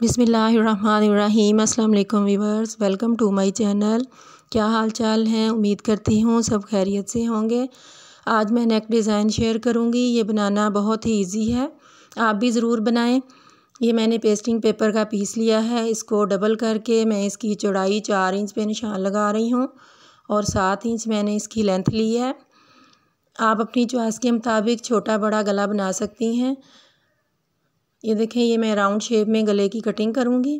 बिसमीम् अल्लाम viewers welcome to my channel क्या हाल चाल हैं उम्मीद करती हूँ सब खैरियत से होंगे आज मैं नेक डिज़ाइन शेयर करूँगी ये बनाना बहुत ही इजी है आप भी ज़रूर बनाएं ये मैंने पेस्टिंग पेपर का पीस लिया है इसको डबल करके मैं इसकी चौड़ाई चार इंच पे निशान लगा रही हूँ और सात इंच मैंने इसकी लेंथ ली है आप अपनी चॉइस के मुताबिक छोटा बड़ा गला बना सकती हैं ये देखें ये मैं राउंड शेप में गले की कटिंग करूँगी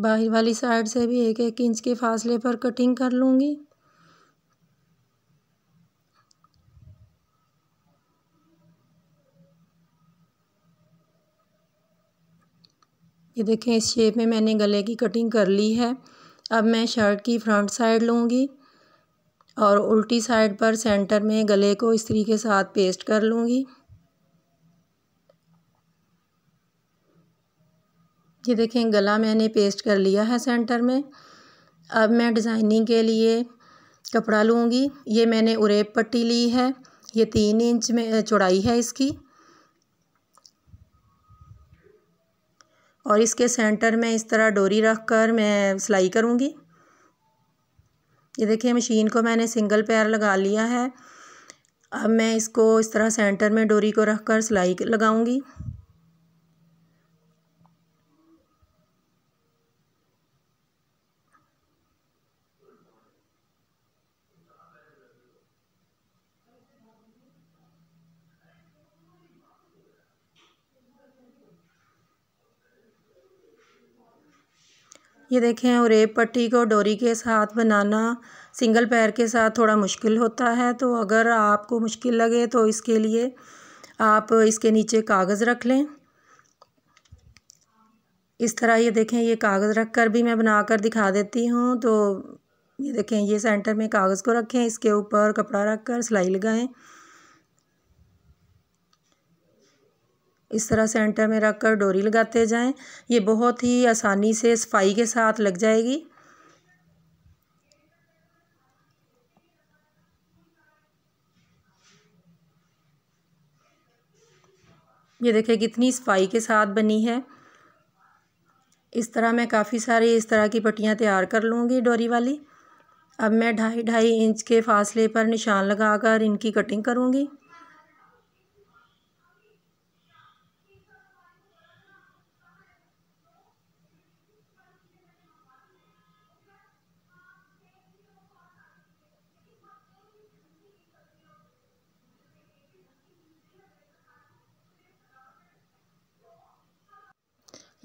बाहर वाली साइड से भी एक एक इंच के फासले पर कटिंग कर लूँगी ये देखें इस शेप में मैंने गले की कटिंग कर ली है अब मैं शर्ट की फ्रंट साइड लूँगी और उल्टी साइड पर सेंटर में गले को इस्त्री के साथ पेस्ट कर लूँगी ये देखें गला मैंने पेस्ट कर लिया है सेंटर में अब मैं डिज़ाइनिंग के लिए कपड़ा लूँगी ये मैंने उरेब पट्टी ली है ये तीन इंच में चौड़ाई है इसकी और इसके सेंटर में इस तरह डोरी रख कर मैं सिलाई करूँगी ये देखिए मशीन को मैंने सिंगल पैर लगा लिया है अब मैं इसको इस तरह सेंटर में डोरी को रख कर सिलाई लगाऊँगी ये देखें और रेब पट्टी को डोरी के साथ बनाना सिंगल पैर के साथ थोड़ा मुश्किल होता है तो अगर आपको मुश्किल लगे तो इसके लिए आप इसके नीचे कागज़ रख लें इस तरह ये देखें ये कागज़ रख कर भी मैं बना कर दिखा देती हूँ तो ये देखें ये सेंटर में कागज़ को रखें इसके ऊपर कपड़ा रख कर सिलाई लगाएँ इस तरह सेंटर में रख कर डोरी लगाते जाएं ये बहुत ही आसानी से सफाई के साथ लग जाएगी ये देखें कितनी सफाई के साथ बनी है इस तरह मैं काफ़ी सारी इस तरह की पट्टियाँ तैयार कर लूँगी डोरी वाली अब मैं ढाई ढाई इंच के फासले पर निशान लगाकर इनकी कटिंग करूँगी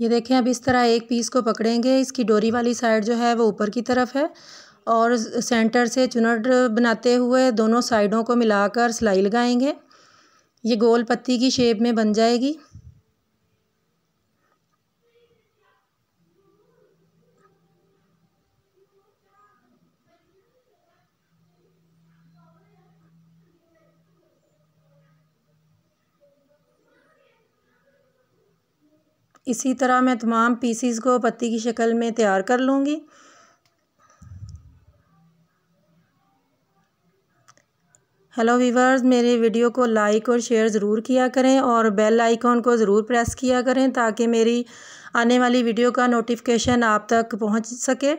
ये देखें अब इस तरह एक पीस को पकड़ेंगे इसकी डोरी वाली साइड जो है वो ऊपर की तरफ है और सेंटर से चुनट बनाते हुए दोनों साइडों को मिलाकर सिलाई लगाएंगे ये गोल पत्ती की शेप में बन जाएगी इसी तरह मैं तमाम पीसीस को पत्ती की शक्ल में तैयार कर लूँगी हेलो वीवर्स मेरे वीडियो को लाइक और शेयर ज़रूर किया करें और बेल आइकॉन को ज़रूर प्रेस किया करें ताकि मेरी आने वाली वीडियो का नोटिफिकेशन आप तक पहुंच सके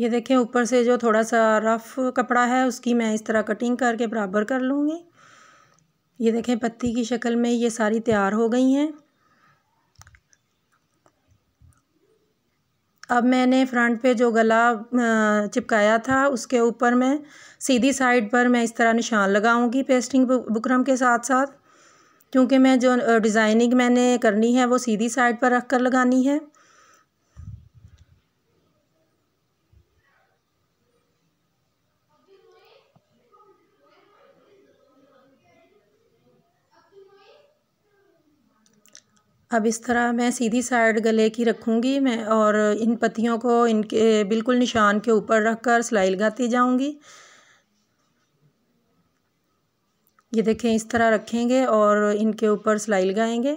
ये देखें ऊपर से जो थोड़ा सा रफ़ कपड़ा है उसकी मैं इस तरह कटिंग करके बराबर कर लूँगी ये देखें पत्ती की शक्ल में ये सारी तैयार हो गई हैं अब मैंने फ्रंट पे जो गला चिपकाया था उसके ऊपर मैं सीधी साइड पर मैं इस तरह निशान लगाऊंगी पेस्टिंग बुकरम के साथ साथ क्योंकि मैं जो डिज़ाइनिंग मैंने करनी है वो सीधी साइड पर रख कर लगानी है अब इस तरह मैं सीधी साइड गले की रखूँगी मैं और इन पत्तियों को इनके बिल्कुल निशान के ऊपर रख कर सिलाई लगाती जाऊँगी ये देखें इस तरह रखेंगे और इनके ऊपर सिलाई लगाएंगे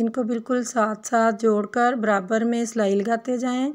इनको बिल्कुल साथ साथ जोड़कर बराबर में सिलाई लगाते जाएं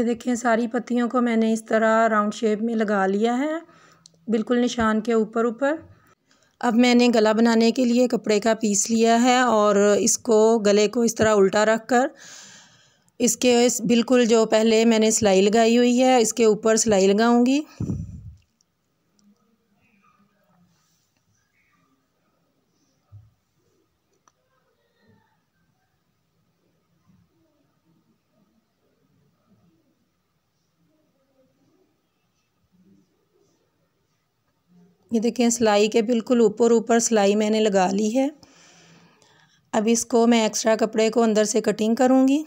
ये देखें सारी पत्तियों को मैंने इस तरह राउंड शेप में लगा लिया है बिल्कुल निशान के ऊपर ऊपर अब मैंने गला बनाने के लिए कपड़े का पीस लिया है और इसको गले को इस तरह उल्टा रख कर इसके इस बिल्कुल जो पहले मैंने सिलाई लगाई हुई है इसके ऊपर सिलाई लगाऊंगी ये देखें सिलाई के बिल्कुल ऊपर ऊपर सिलाई मैंने लगा ली है अब इसको मैं एक्स्ट्रा कपड़े को अंदर से कटिंग करूँगी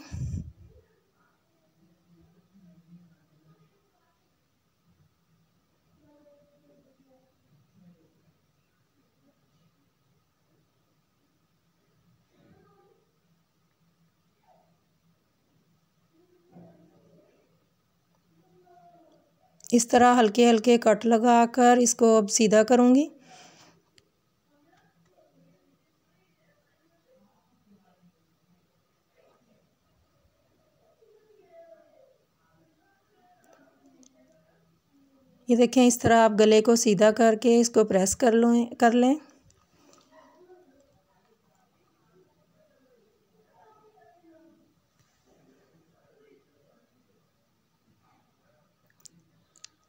इस तरह हल्के हल्के कट लगा कर इसको अब सीधा करूँगी ये देखें इस तरह आप गले को सीधा करके इसको प्रेस कर लो कर लें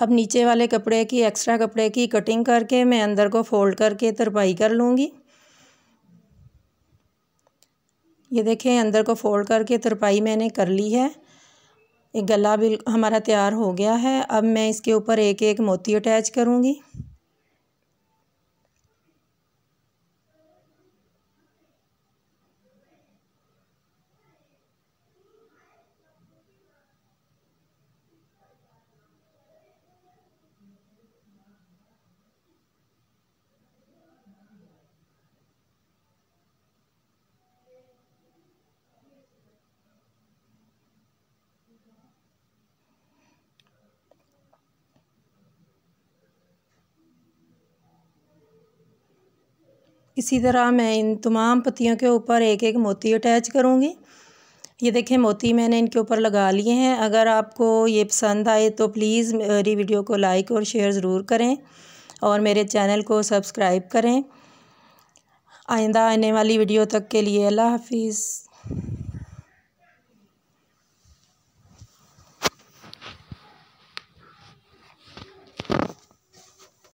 अब नीचे वाले कपड़े की एक्स्ट्रा कपड़े की कटिंग करके मैं अंदर को फोल्ड करके तरपाई कर लूँगी ये देखें अंदर को फोल्ड करके तरपाई मैंने कर ली है एक गला बिल हमारा तैयार हो गया है अब मैं इसके ऊपर एक एक मोती अटैच करूँगी इसी तरह मैं इन तमाम पत्तियों के ऊपर एक एक मोती अटैच करूँगी ये देखें मोती मैंने इनके ऊपर लगा लिए हैं अगर आपको ये पसंद आए तो प्लीज़ मेरी वीडियो को लाइक और शेयर ज़रूर करें और मेरे चैनल को सब्सक्राइब करें आइंदा आने वाली वीडियो तक के लिए अल्लाह हाफिज़